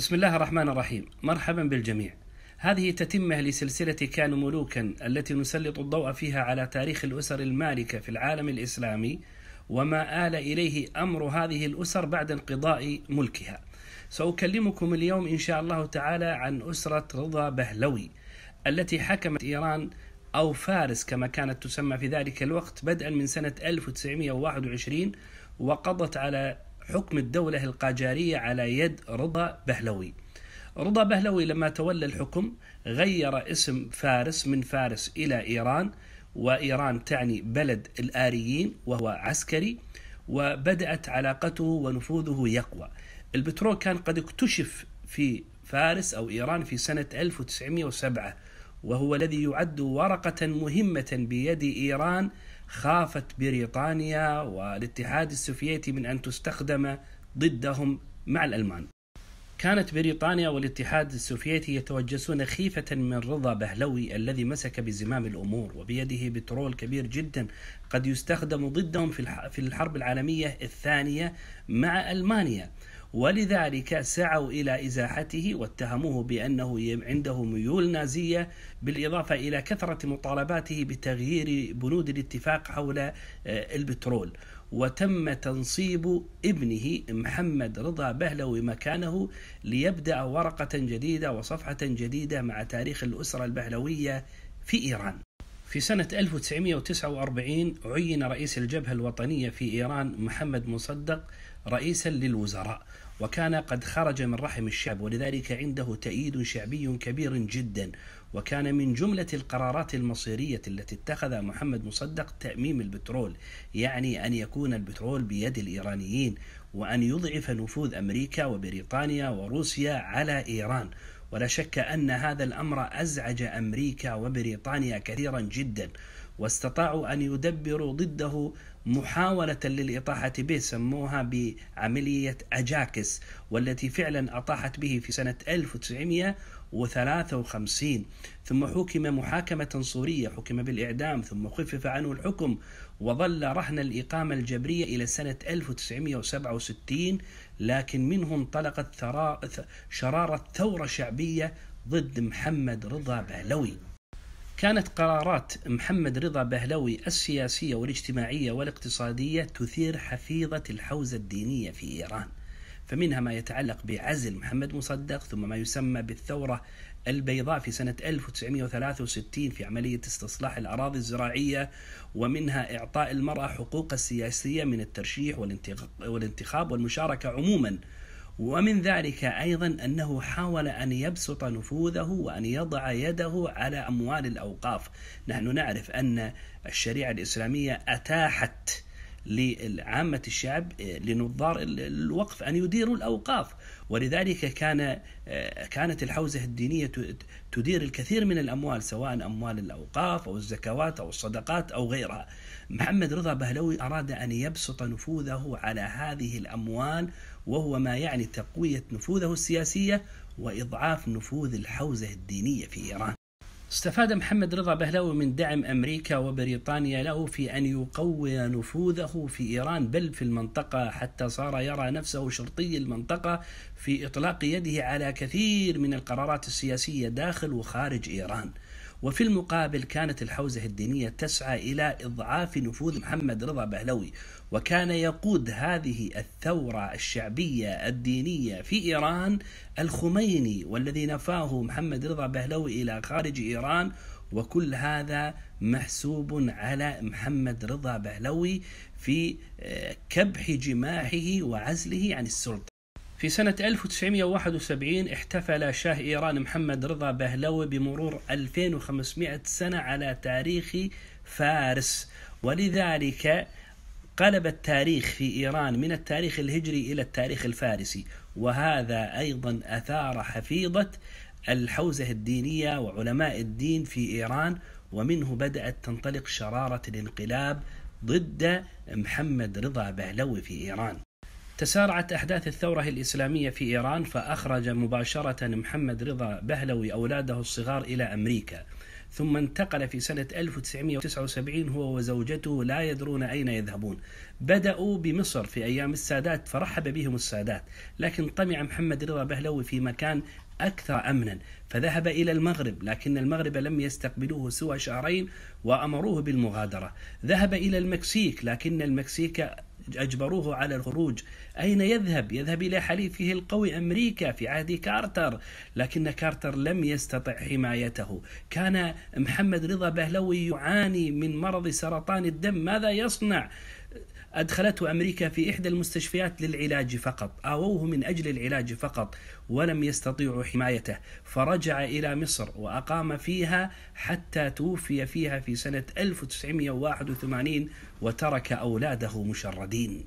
بسم الله الرحمن الرحيم مرحبا بالجميع هذه تتمة لسلسلة كانوا ملوكا التي نسلط الضوء فيها على تاريخ الأسر المالكة في العالم الإسلامي وما آل إليه أمر هذه الأسر بعد انقضاء ملكها سأكلمكم اليوم إن شاء الله تعالى عن أسرة رضا بهلوي التي حكمت إيران أو فارس كما كانت تسمى في ذلك الوقت بدءا من سنة 1921 وقضت على حكم الدولة القاجارية على يد رضا بهلوي رضا بهلوي لما تولى الحكم غير اسم فارس من فارس إلى إيران وإيران تعني بلد الآريين وهو عسكري وبدأت علاقته ونفوذه يقوى البترول كان قد اكتشف في فارس أو إيران في سنة 1907 وهو الذي يعد ورقة مهمة بيد إيران خافت بريطانيا والاتحاد السوفيتي من أن تستخدم ضدهم مع الألمان كانت بريطانيا والاتحاد السوفيتي يتوجسون خيفة من رضا بهلوي الذي مسك بزمام الأمور وبيده بترول كبير جدا قد يستخدم ضدهم في الحرب العالمية الثانية مع ألمانيا ولذلك سعوا إلى إزاحته واتهموه بأنه عنده ميول نازية بالإضافة إلى كثرة مطالباته بتغيير بنود الاتفاق حول آه، البترول وتم تنصيب ابنه محمد رضا بهلوي مكانه ليبدأ ورقة جديدة وصفحة جديدة مع تاريخ الأسرة البهلوية في إيران في سنة 1949 عين رئيس الجبهة الوطنية في إيران محمد مصدق رئيسا للوزراء وكان قد خرج من رحم الشعب ولذلك عنده تأييد شعبي كبير جدا وكان من جملة القرارات المصيرية التي اتخذها محمد مصدق تأميم البترول يعني أن يكون البترول بيد الإيرانيين وأن يضعف نفوذ أمريكا وبريطانيا وروسيا على إيران ولا شك أن هذا الأمر أزعج أمريكا وبريطانيا كثيرا جدا واستطاعوا أن يدبروا ضده محاولة للإطاحة به سموها بعملية أجاكس والتي فعلا أطاحت به في سنة 1953 ثم حكم محاكمة صورية حكم بالإعدام ثم خفف عنه الحكم وظل رهن الإقامة الجبرية إلى سنة 1967 لكن منه انطلقت شرارة ثورة شعبية ضد محمد رضا بهلوي كانت قرارات محمد رضا بهلوي السياسية والاجتماعية والاقتصادية تثير حفيظة الحوزة الدينية في إيران فمنها ما يتعلق بعزل محمد مصدق ثم ما يسمى بالثورة البيضاء في سنة 1963 في عملية استصلاح الأراضي الزراعية ومنها إعطاء المرأة حقوق السياسية من الترشيح والانتخاب والمشاركة عموما ومن ذلك أيضا أنه حاول أن يبسط نفوذه وأن يضع يده على أموال الأوقاف نحن نعرف أن الشريعة الإسلامية أتاحت لعامة الشعب آه، لنظار الوقف أن يديروا الأوقاف ولذلك كان آه، كانت الحوزة الدينية تدير الكثير من الأموال سواء أموال الأوقاف أو الزكوات أو الصدقات أو غيرها محمد رضا بهلوي أراد أن يبسط نفوذه على هذه الأموال وهو ما يعني تقوية نفوذه السياسية وإضعاف نفوذ الحوزة الدينية في إيران استفاد محمد رضا بهلوي من دعم أمريكا وبريطانيا له في أن يقوي نفوذه في إيران بل في المنطقة حتى صار يرى نفسه شرطي المنطقة في إطلاق يده على كثير من القرارات السياسية داخل وخارج إيران وفي المقابل كانت الحوزة الدينية تسعى إلى إضعاف نفوذ محمد رضا بهلوي وكان يقود هذه الثورة الشعبية الدينية في إيران الخميني والذي نفاه محمد رضا بهلوي إلى خارج إيران وكل هذا محسوب على محمد رضا بهلوي في آه، كبح جماحه وعزله عن السلطة في سنة 1971 احتفل شاه إيران محمد رضا بهلوي بمرور 2500 سنة على تاريخ فارس ولذلك قلب التاريخ في إيران من التاريخ الهجري إلى التاريخ الفارسي وهذا أيضا أثار حفيظة الحوزة الدينية وعلماء الدين في إيران ومنه بدأت تنطلق شرارة الانقلاب ضد محمد رضا بهلوي في إيران تسارعت أحداث الثورة الإسلامية في إيران فأخرج مباشرة محمد رضا بهلوي أولاده الصغار إلى أمريكا ثم انتقل في سنة 1979 هو وزوجته لا يدرون أين يذهبون بدأوا بمصر في أيام السادات فرحب بهم السادات لكن طمع محمد رضا بهلوي في مكان أكثر أمنا فذهب إلى المغرب لكن المغرب لم يستقبلوه سوى شهرين وأمروه بالمغادرة ذهب إلى المكسيك لكن المكسيك أجبروه على الخروج أين يذهب؟ يذهب إلى حليفه القوي أمريكا في عهد كارتر لكن كارتر لم يستطع حمايته كان محمد رضا بهلوي يعاني من مرض سرطان الدم ماذا يصنع؟ أدخلته أمريكا في إحدى المستشفيات للعلاج فقط آووه من أجل العلاج فقط ولم يستطيعوا حمايته فرجع إلى مصر وأقام فيها حتى توفي فيها في سنة 1981 وترك أولاده مشردين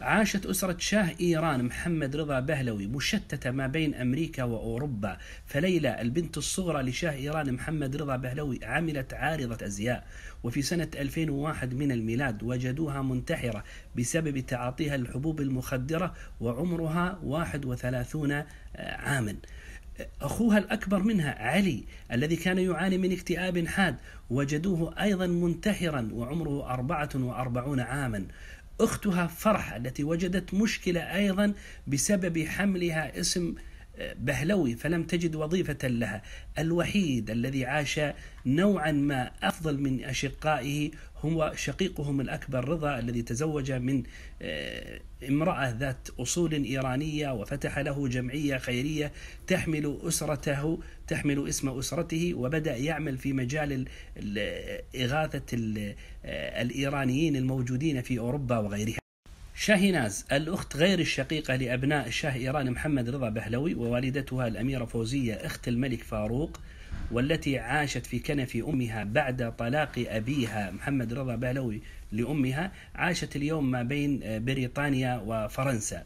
عاشت أسرة شاه إيران محمد رضا بهلوي مشتتة ما بين أمريكا وأوروبا فليلى البنت الصغرى لشاه إيران محمد رضا بهلوي عملت عارضة أزياء وفي سنة 2001 من الميلاد وجدوها منتحرة بسبب تعاطيها الحبوب المخدرة وعمرها 31 عاماً أخوها الأكبر منها علي الذي كان يعاني من اكتئاب حاد وجدوه أيضا منتحرا وعمره 44 عاما أختها فرحة التي وجدت مشكلة أيضا بسبب حملها اسم بهلوي فلم تجد وظيفة لها الوحيد الذي عاش نوعا ما أفضل من أشقائه هو شقيقهم الأكبر رضا الذي تزوج من آه، امرأة ذات أصول إيرانية وفتح له جمعية خيرية تحمل أسرته تحمل اسم أسرته وبدأ يعمل في مجال إغاثة آه، الإيرانيين الموجودين في أوروبا وغيرها شاهيناز الأخت غير الشقيقة لأبناء الشاه إيران محمد رضا بهلوي ووالدتها الأميرة فوزية أخت الملك فاروق والتي عاشت في كنف أمها بعد طلاق أبيها محمد رضا بهلوي لأمها عاشت اليوم ما بين آه، بريطانيا وفرنسا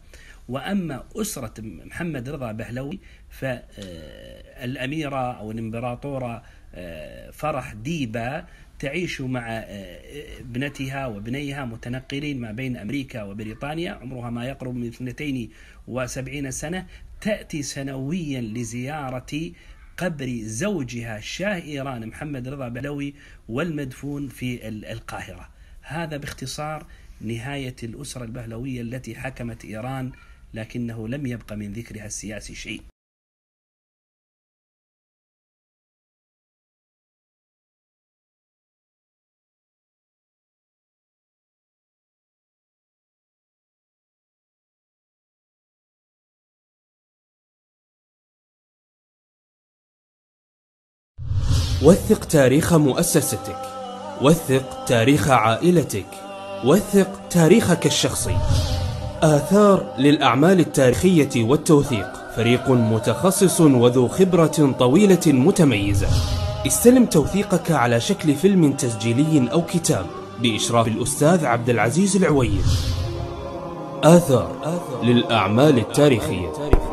وأما أسرة محمد رضا بهلوي فالأميرة آه، أو الإمبراطورة آه، فرح ديبا تعيش مع آه، ابنتها وبنيها متنقلين ما بين أمريكا وبريطانيا عمرها ما يقرب من 72 سنة تأتي سنويا لزيارة قبر زوجها شاه إيران محمد رضا بلوي والمدفون في القاهرة هذا باختصار نهاية الأسرة البهلوية التي حكمت إيران لكنه لم يبق من ذكرها السياسي شيء وثق تاريخ مؤسستك وثق تاريخ عائلتك وثق تاريخك الشخصي آثار للأعمال التاريخية والتوثيق فريق متخصص وذو خبرة طويلة متميزة استلم توثيقك على شكل فيلم تسجيلي أو كتاب بإشراف الأستاذ عبد العزيز العويل آثار للأعمال التاريخية